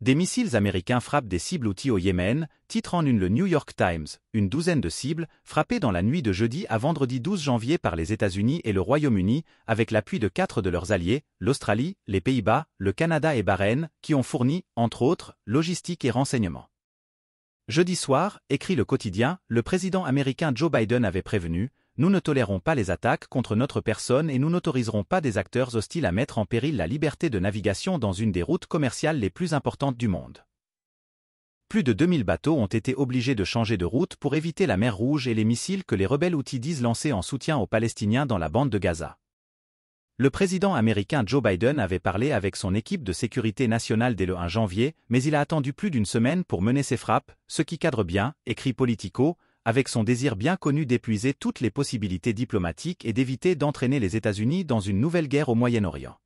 Des missiles américains frappent des cibles outils au Yémen, titre en une le New York Times, une douzaine de cibles, frappées dans la nuit de jeudi à vendredi 12 janvier par les États-Unis et le Royaume-Uni, avec l'appui de quatre de leurs alliés, l'Australie, les Pays-Bas, le Canada et Bahreïn, qui ont fourni, entre autres, logistique et renseignements. Jeudi soir, écrit le quotidien, le président américain Joe Biden avait prévenu, nous ne tolérons pas les attaques contre notre personne et nous n'autoriserons pas des acteurs hostiles à mettre en péril la liberté de navigation dans une des routes commerciales les plus importantes du monde. Plus de 2000 bateaux ont été obligés de changer de route pour éviter la mer Rouge et les missiles que les rebelles outils disent lancer en soutien aux Palestiniens dans la bande de Gaza. Le président américain Joe Biden avait parlé avec son équipe de sécurité nationale dès le 1 janvier, mais il a attendu plus d'une semaine pour mener ses frappes, ce qui cadre bien, écrit Politico, avec son désir bien connu d'épuiser toutes les possibilités diplomatiques et d'éviter d'entraîner les États-Unis dans une nouvelle guerre au Moyen-Orient.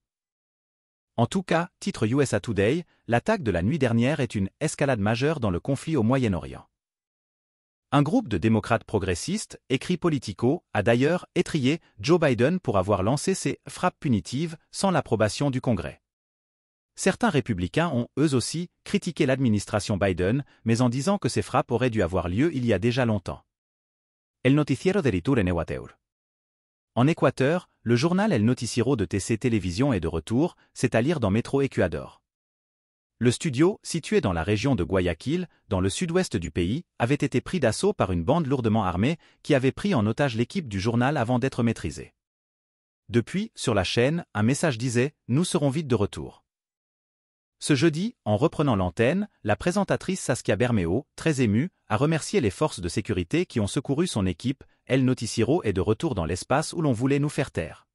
En tout cas, titre USA Today, l'attaque de la nuit dernière est une escalade majeure dans le conflit au Moyen-Orient. Un groupe de démocrates progressistes, écrits Politico, a d'ailleurs étrié Joe Biden pour avoir lancé ses frappes punitives sans l'approbation du Congrès. Certains républicains ont, eux aussi, critiqué l'administration Biden, mais en disant que ces frappes auraient dû avoir lieu il y a déjà longtemps. El Noticiero de Ritur en En Équateur, le journal El Noticiero de TC Télévision est de retour, c'est à lire dans Métro Ecuador. Le studio, situé dans la région de Guayaquil, dans le sud-ouest du pays, avait été pris d'assaut par une bande lourdement armée qui avait pris en otage l'équipe du journal avant d'être maîtrisée. Depuis, sur la chaîne, un message disait « Nous serons vite de retour ». Ce jeudi, en reprenant l'antenne, la présentatrice Saskia Bermeo, très émue, a remercié les forces de sécurité qui ont secouru son équipe, El Noticiro est de retour dans l'espace où l'on voulait nous faire taire.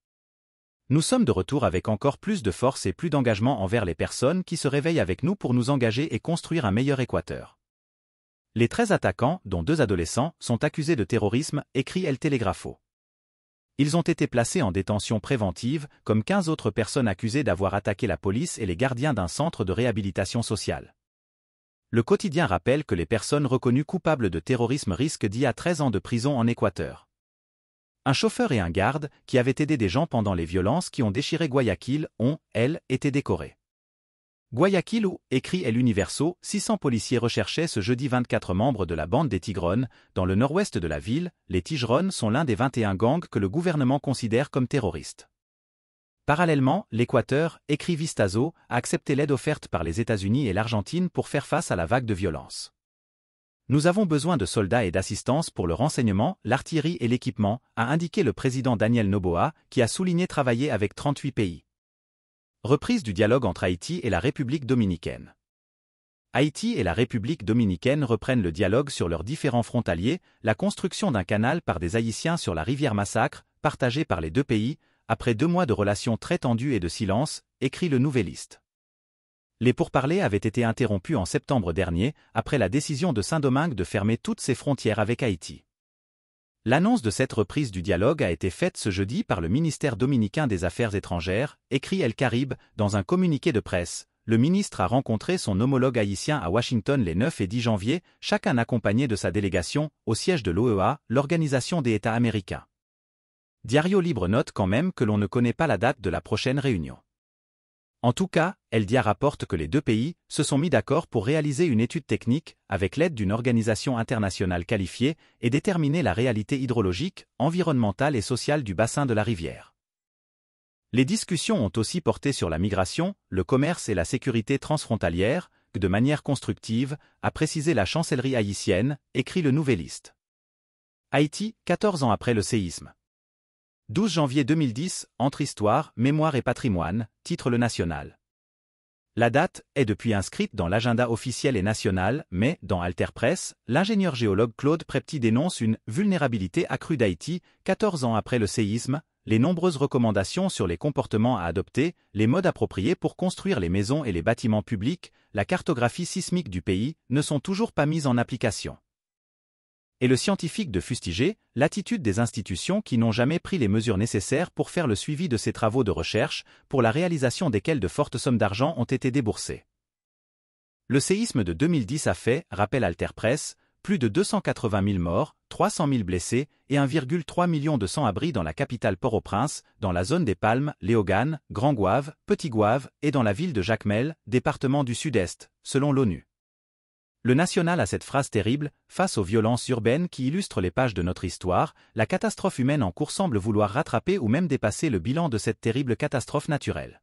Nous sommes de retour avec encore plus de force et plus d'engagement envers les personnes qui se réveillent avec nous pour nous engager et construire un meilleur Équateur. Les 13 attaquants, dont deux adolescents, sont accusés de terrorisme, écrit El Telegrafo. Ils ont été placés en détention préventive, comme 15 autres personnes accusées d'avoir attaqué la police et les gardiens d'un centre de réhabilitation sociale. Le quotidien rappelle que les personnes reconnues coupables de terrorisme risquent d'y à 13 ans de prison en Équateur. Un chauffeur et un garde, qui avaient aidé des gens pendant les violences qui ont déchiré Guayaquil, ont, elles, été décorés. Guayaquil où, écrit El Universo, 600 policiers recherchaient ce jeudi 24 membres de la bande des Tigrones. Dans le nord-ouest de la ville, les Tigrones sont l'un des 21 gangs que le gouvernement considère comme terroristes. Parallèlement, l'Équateur, écrit Vistazo, a accepté l'aide offerte par les États-Unis et l'Argentine pour faire face à la vague de violence. Nous avons besoin de soldats et d'assistance pour le renseignement, l'artillerie et l'équipement, a indiqué le président Daniel Noboa, qui a souligné travailler avec 38 pays. Reprise du dialogue entre Haïti et la République dominicaine. Haïti et la République dominicaine reprennent le dialogue sur leurs différents frontaliers, la construction d'un canal par des Haïtiens sur la rivière Massacre, partagée par les deux pays, après deux mois de relations très tendues et de silence, écrit le Nouvelliste. Les pourparlers avaient été interrompus en septembre dernier, après la décision de Saint-Domingue de fermer toutes ses frontières avec Haïti. L'annonce de cette reprise du dialogue a été faite ce jeudi par le ministère dominicain des Affaires étrangères, écrit El Caribe, dans un communiqué de presse. Le ministre a rencontré son homologue haïtien à Washington les 9 et 10 janvier, chacun accompagné de sa délégation, au siège de l'OEA, l'Organisation des États américains. Diario Libre note quand même que l'on ne connaît pas la date de la prochaine réunion. En tout cas, Eldia rapporte que les deux pays se sont mis d'accord pour réaliser une étude technique avec l'aide d'une organisation internationale qualifiée et déterminer la réalité hydrologique, environnementale et sociale du bassin de la rivière. Les discussions ont aussi porté sur la migration, le commerce et la sécurité transfrontalière, que de manière constructive, a précisé la chancellerie haïtienne, écrit le Nouvelliste. Haïti, 14 ans après le séisme. 12 janvier 2010, Entre Histoire, Mémoire et Patrimoine, titre Le National. La date est depuis inscrite dans l'agenda officiel et national, mais, dans Alter l'ingénieur géologue Claude Prepti dénonce une vulnérabilité accrue d'Haïti, 14 ans après le séisme, les nombreuses recommandations sur les comportements à adopter, les modes appropriés pour construire les maisons et les bâtiments publics, la cartographie sismique du pays, ne sont toujours pas mises en application et le scientifique de fustiger l'attitude des institutions qui n'ont jamais pris les mesures nécessaires pour faire le suivi de ces travaux de recherche, pour la réalisation desquels de fortes sommes d'argent ont été déboursées. Le séisme de 2010 a fait, rappelle Alter plus de 280 000 morts, 300 000 blessés et 1,3 million de sans-abri dans la capitale Port-au-Prince, dans la zone des Palmes, Léogane, grand gouave petit gouave et dans la ville de Jacmel, département du Sud-Est, selon l'ONU. Le National a cette phrase terrible, face aux violences urbaines qui illustrent les pages de notre histoire, la catastrophe humaine en cours semble vouloir rattraper ou même dépasser le bilan de cette terrible catastrophe naturelle.